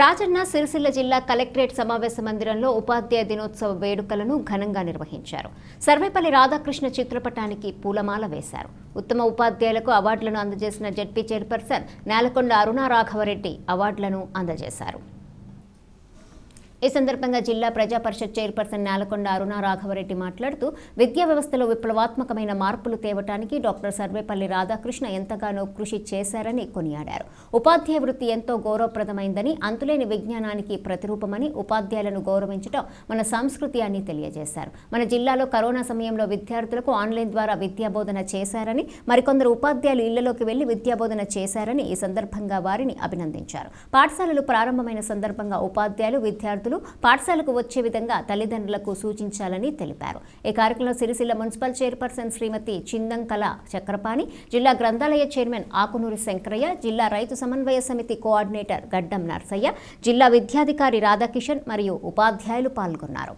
రాజన్న సిరిసిల్ల జిల్లా కలెక్టరేట్ సమావేశ మందిరంలో ఉపాధ్యాయ దినోత్సవ వేడుకలను ఘనంగా నిర్వహించారు సర్వేపల్లి రాధాకృష్ణ చిత్రపటానికి పూలమాల వేశారు ఉత్తమ ఉపాధ్యాయులకు అవార్డులను అందజేసిన జడ్పీ చైర్పర్సన్ నేలకొండ అరుణారాఘవరెడ్డి అవార్డులను అందజేశారు ఈ సందర్భంగా జిల్లా ప్రజా పరిషత్ చైర్పర్సన్ నేలకొండ అరుణ రాఘవరెడ్డి మాట్లాడుతూ విద్యా వ్యవస్థలో విప్లవాత్మకమైన మార్పులు తేవటానికి డాక్టర్ సర్వేపల్లి రాధాకృష్ణ ఎంతగానో కృషి చేశారని కొనియాడారు ఉపాధ్యాయ వృత్తి ఎంతో గౌరవప్రదమైందని అంతులేని విజ్ఞానానికి ప్రతిరూపమని ఉపాధ్యాయులను గౌరవించడం మన సంస్కృతి అని తెలియజేశారు మన జిల్లాలో కరోనా సమయంలో విద్యార్థులకు ఆన్లైన్ ద్వారా విద్యాబోధన చేశారని మరికొందరు ఉపాధ్యాయులు ఇళ్లలోకి వెళ్లి విద్యాబోధన చేశారని ఈ సందర్భంగా వారిని అభినందించారు పాఠశాలలు ప్రారంభమైన సందర్భంగా ఉపాధ్యాయులు విద్యార్థులు విద్యార్థులు పాఠశాలకు వచ్చే విధంగా తల్లిదండ్రులకు సూచించాలని తెలిపారు ఈ కార్యక్రమంలో సిరిసిల్ల మున్సిపల్ చైర్పర్సన్ శ్రీమతి చిందంకల చక్రపాణి జిల్లా గ్రంథాలయ చైర్మన్ ఆకునూరి శంకరయ్య జిల్లా రైతు సమన్వయ సమితి కోఆర్డినేటర్ గడ్డం నర్సయ్య జిల్లా విద్యాధికారి రాధాకిషన్ మరియు ఉపాధ్యాయులు పాల్గొన్నారు